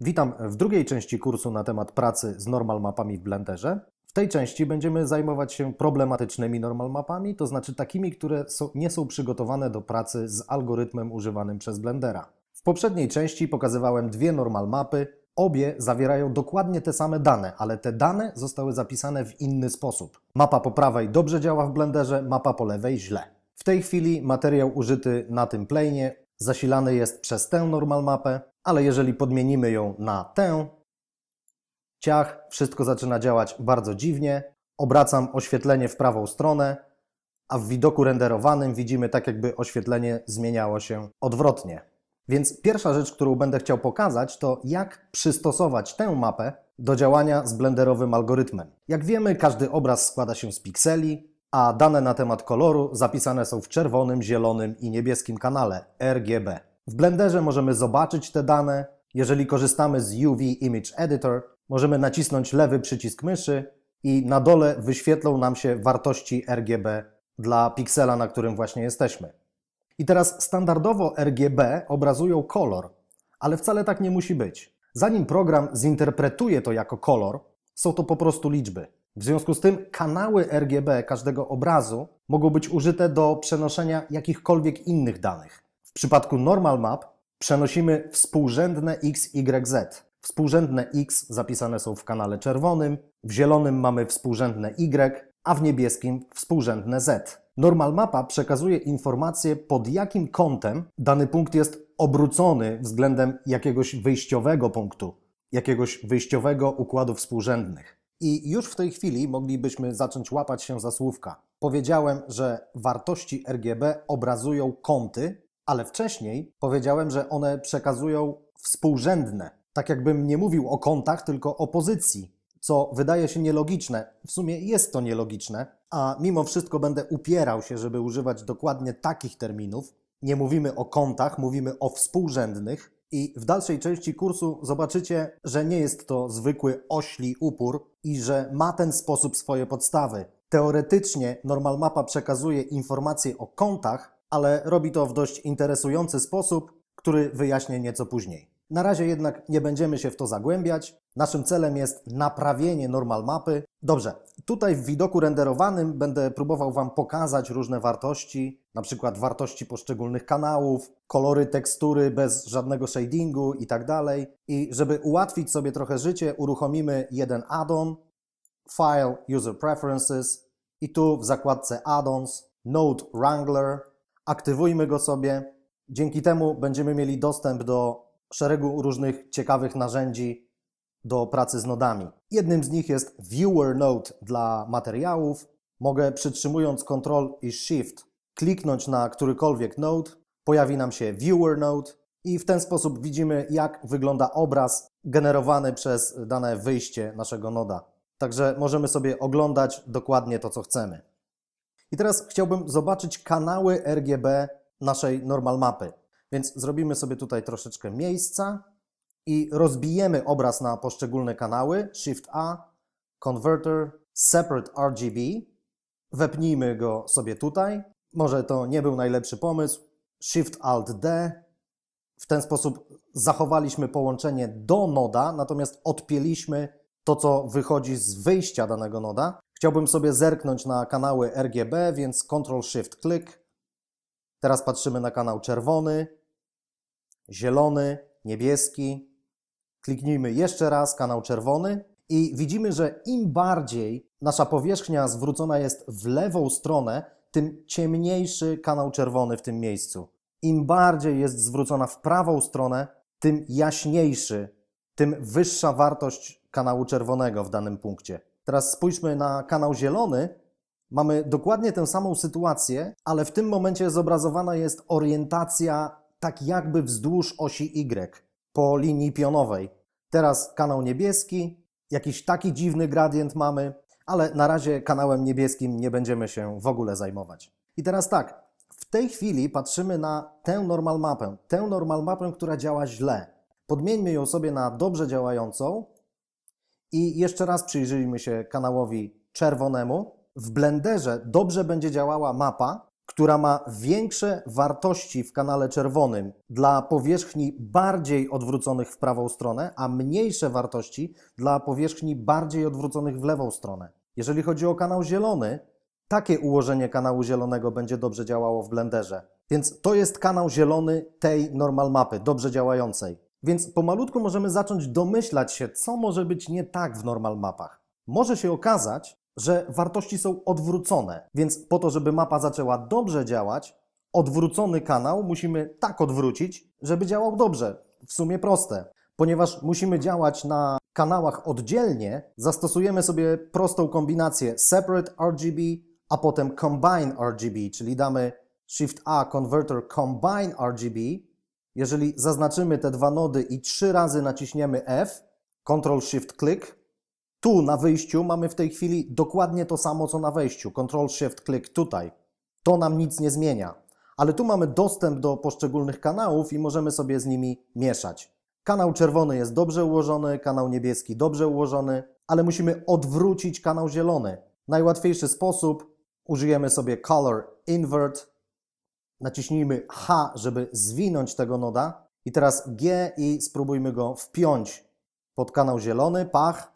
Witam w drugiej części kursu na temat pracy z normal mapami w Blenderze. W tej części będziemy zajmować się problematycznymi normal mapami, to znaczy takimi, które są, nie są przygotowane do pracy z algorytmem używanym przez Blendera. W poprzedniej części pokazywałem dwie normal mapy. Obie zawierają dokładnie te same dane, ale te dane zostały zapisane w inny sposób. Mapa po prawej dobrze działa w Blenderze, mapa po lewej źle. W tej chwili materiał użyty na tym planie zasilany jest przez tę normal mapę, ale jeżeli podmienimy ją na tę, ciach, wszystko zaczyna działać bardzo dziwnie. Obracam oświetlenie w prawą stronę, a w widoku renderowanym widzimy tak jakby oświetlenie zmieniało się odwrotnie. Więc pierwsza rzecz, którą będę chciał pokazać, to jak przystosować tę mapę do działania z blenderowym algorytmem. Jak wiemy, każdy obraz składa się z pikseli, a dane na temat koloru zapisane są w czerwonym, zielonym i niebieskim kanale RGB. W Blenderze możemy zobaczyć te dane. Jeżeli korzystamy z UV Image Editor, możemy nacisnąć lewy przycisk myszy i na dole wyświetlą nam się wartości RGB dla piksela, na którym właśnie jesteśmy. I teraz standardowo RGB obrazują kolor, ale wcale tak nie musi być. Zanim program zinterpretuje to jako kolor, są to po prostu liczby. W związku z tym kanały RGB każdego obrazu mogą być użyte do przenoszenia jakichkolwiek innych danych. W przypadku normal map przenosimy współrzędne x, y, z. Współrzędne x zapisane są w kanale czerwonym, w zielonym mamy współrzędne y, a w niebieskim współrzędne z. Normal mapa przekazuje informację, pod jakim kątem dany punkt jest obrócony względem jakiegoś wyjściowego punktu, jakiegoś wyjściowego układu współrzędnych. I już w tej chwili moglibyśmy zacząć łapać się za słówka. Powiedziałem, że wartości RGB obrazują kąty, ale wcześniej powiedziałem, że one przekazują współrzędne. Tak jakbym nie mówił o kątach, tylko o pozycji, co wydaje się nielogiczne. W sumie jest to nielogiczne, a mimo wszystko będę upierał się, żeby używać dokładnie takich terminów. Nie mówimy o kątach, mówimy o współrzędnych. I w dalszej części kursu zobaczycie, że nie jest to zwykły ośli upór i że ma ten sposób swoje podstawy. Teoretycznie normal mapa przekazuje informacje o kątach, ale robi to w dość interesujący sposób, który wyjaśnię nieco później. Na razie jednak nie będziemy się w to zagłębiać. Naszym celem jest naprawienie normal mapy. Dobrze, tutaj w widoku renderowanym będę próbował Wam pokazać różne wartości, na przykład wartości poszczególnych kanałów, kolory, tekstury bez żadnego shadingu itd. Tak I żeby ułatwić sobie trochę życie, uruchomimy jeden add-on, File User Preferences i tu w zakładce Add-ons Node Wrangler aktywujmy go sobie. Dzięki temu będziemy mieli dostęp do szeregu różnych ciekawych narzędzi do pracy z nodami. Jednym z nich jest Viewer Node dla materiałów. Mogę przytrzymując Ctrl i Shift kliknąć na którykolwiek node, pojawi nam się Viewer Node i w ten sposób widzimy jak wygląda obraz generowany przez dane wyjście naszego noda. Także możemy sobie oglądać dokładnie to, co chcemy. I teraz chciałbym zobaczyć kanały RGB naszej normal mapy. Więc zrobimy sobie tutaj troszeczkę miejsca i rozbijemy obraz na poszczególne kanały. Shift A, Converter, Separate RGB. Wepnijmy go sobie tutaj. Może to nie był najlepszy pomysł. Shift Alt D. W ten sposób zachowaliśmy połączenie do noda, natomiast odpięliśmy to, co wychodzi z wyjścia danego noda. Chciałbym sobie zerknąć na kanały RGB, więc ctrl shift Teraz patrzymy na kanał czerwony, zielony, niebieski. Kliknijmy jeszcze raz kanał czerwony i widzimy, że im bardziej nasza powierzchnia zwrócona jest w lewą stronę, tym ciemniejszy kanał czerwony w tym miejscu. Im bardziej jest zwrócona w prawą stronę, tym jaśniejszy, tym wyższa wartość kanału czerwonego w danym punkcie. Teraz spójrzmy na kanał zielony. Mamy dokładnie tę samą sytuację, ale w tym momencie zobrazowana jest orientacja tak jakby wzdłuż osi Y po linii pionowej. Teraz kanał niebieski, jakiś taki dziwny gradient mamy, ale na razie kanałem niebieskim nie będziemy się w ogóle zajmować. I teraz tak, w tej chwili patrzymy na tę normal mapę, tę normal mapę, która działa źle. Podmieńmy ją sobie na dobrze działającą i jeszcze raz przyjrzyjmy się kanałowi czerwonemu. W blenderze dobrze będzie działała mapa, która ma większe wartości w kanale czerwonym dla powierzchni bardziej odwróconych w prawą stronę, a mniejsze wartości dla powierzchni bardziej odwróconych w lewą stronę. Jeżeli chodzi o kanał zielony, takie ułożenie kanału zielonego będzie dobrze działało w blenderze. Więc to jest kanał zielony tej normal mapy, dobrze działającej. Więc pomalutku możemy zacząć domyślać się, co może być nie tak w normal mapach. Może się okazać, że wartości są odwrócone, więc po to, żeby mapa zaczęła dobrze działać, odwrócony kanał musimy tak odwrócić, żeby działał dobrze. W sumie proste. Ponieważ musimy działać na kanałach oddzielnie, zastosujemy sobie prostą kombinację separate RGB, a potem combine RGB, czyli damy Shift A Converter Combine RGB jeżeli zaznaczymy te dwa nody i trzy razy naciśniemy F, Ctrl Shift Click, tu na wyjściu mamy w tej chwili dokładnie to samo co na wejściu. Ctrl Shift Click tutaj. To nam nic nie zmienia. Ale tu mamy dostęp do poszczególnych kanałów i możemy sobie z nimi mieszać. Kanał czerwony jest dobrze ułożony, kanał niebieski dobrze ułożony, ale musimy odwrócić kanał zielony. Najłatwiejszy sposób użyjemy sobie Color Invert Naciśnijmy H, żeby zwinąć tego noda. I teraz G i spróbujmy go wpiąć pod kanał zielony, pach.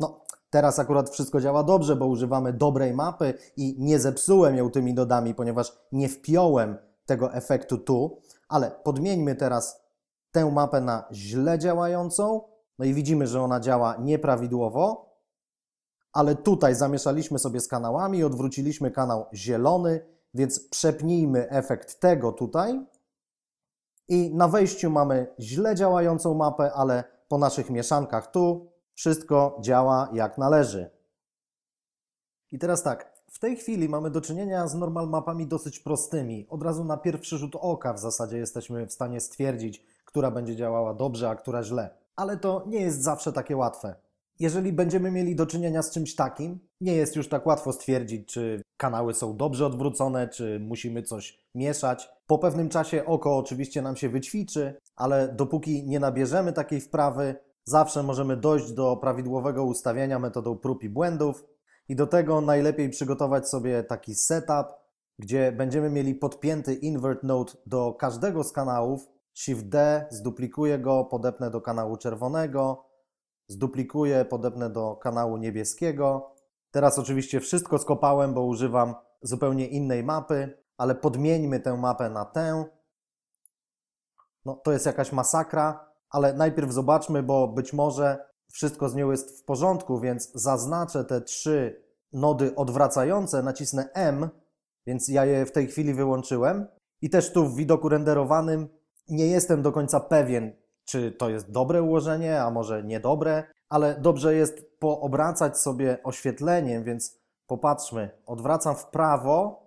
No, teraz akurat wszystko działa dobrze, bo używamy dobrej mapy i nie zepsułem ją tymi nodami, ponieważ nie wpiąłem tego efektu tu. Ale podmieńmy teraz tę mapę na źle działającą. No i widzimy, że ona działa nieprawidłowo. Ale tutaj zamieszaliśmy sobie z kanałami, odwróciliśmy kanał zielony więc przepnijmy efekt tego tutaj i na wejściu mamy źle działającą mapę, ale po naszych mieszankach tu wszystko działa jak należy. I teraz tak, w tej chwili mamy do czynienia z normal mapami dosyć prostymi. Od razu na pierwszy rzut oka w zasadzie jesteśmy w stanie stwierdzić, która będzie działała dobrze, a która źle. Ale to nie jest zawsze takie łatwe jeżeli będziemy mieli do czynienia z czymś takim, nie jest już tak łatwo stwierdzić, czy kanały są dobrze odwrócone, czy musimy coś mieszać. Po pewnym czasie oko oczywiście nam się wyćwiczy, ale dopóki nie nabierzemy takiej wprawy, zawsze możemy dojść do prawidłowego ustawienia metodą prób i błędów. I do tego najlepiej przygotować sobie taki setup, gdzie będziemy mieli podpięty invert node do każdego z kanałów. Shift D, zduplikuję go, podepnę do kanału czerwonego, zduplikuję, podobne do kanału niebieskiego. Teraz oczywiście wszystko skopałem, bo używam zupełnie innej mapy, ale podmieńmy tę mapę na tę. No, to jest jakaś masakra, ale najpierw zobaczmy, bo być może wszystko z nią jest w porządku, więc zaznaczę te trzy nody odwracające, nacisnę M, więc ja je w tej chwili wyłączyłem. I też tu w widoku renderowanym nie jestem do końca pewien, czy to jest dobre ułożenie, a może niedobre, ale dobrze jest poobracać sobie oświetleniem, więc popatrzmy, odwracam w prawo,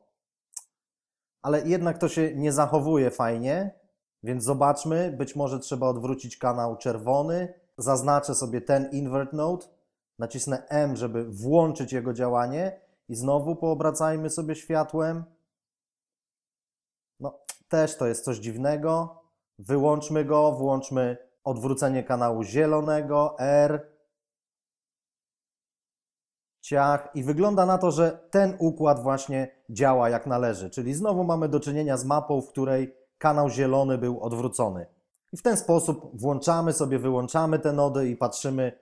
ale jednak to się nie zachowuje fajnie, więc zobaczmy, być może trzeba odwrócić kanał czerwony, zaznaczę sobie ten invert node, nacisnę M, żeby włączyć jego działanie i znowu poobracajmy sobie światłem. No, też to jest coś dziwnego. Wyłączmy go, włączmy odwrócenie kanału zielonego, R, ciach i wygląda na to, że ten układ właśnie działa jak należy. Czyli znowu mamy do czynienia z mapą, w której kanał zielony był odwrócony. I w ten sposób włączamy sobie, wyłączamy te nody i patrzymy,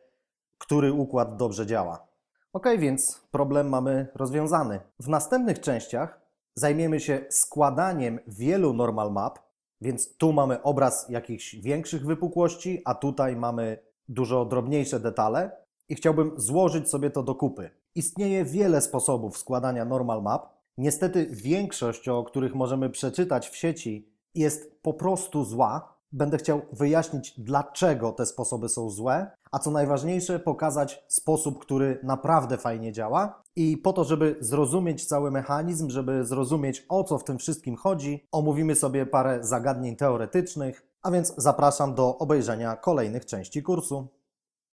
który układ dobrze działa. Ok, więc problem mamy rozwiązany. W następnych częściach zajmiemy się składaniem wielu normal map, więc tu mamy obraz jakichś większych wypukłości, a tutaj mamy dużo drobniejsze detale i chciałbym złożyć sobie to do kupy. Istnieje wiele sposobów składania normal map. Niestety większość, o których możemy przeczytać w sieci, jest po prostu zła Będę chciał wyjaśnić, dlaczego te sposoby są złe, a co najważniejsze, pokazać sposób, który naprawdę fajnie działa. I po to, żeby zrozumieć cały mechanizm, żeby zrozumieć o co w tym wszystkim chodzi, omówimy sobie parę zagadnień teoretycznych, a więc zapraszam do obejrzenia kolejnych części kursu.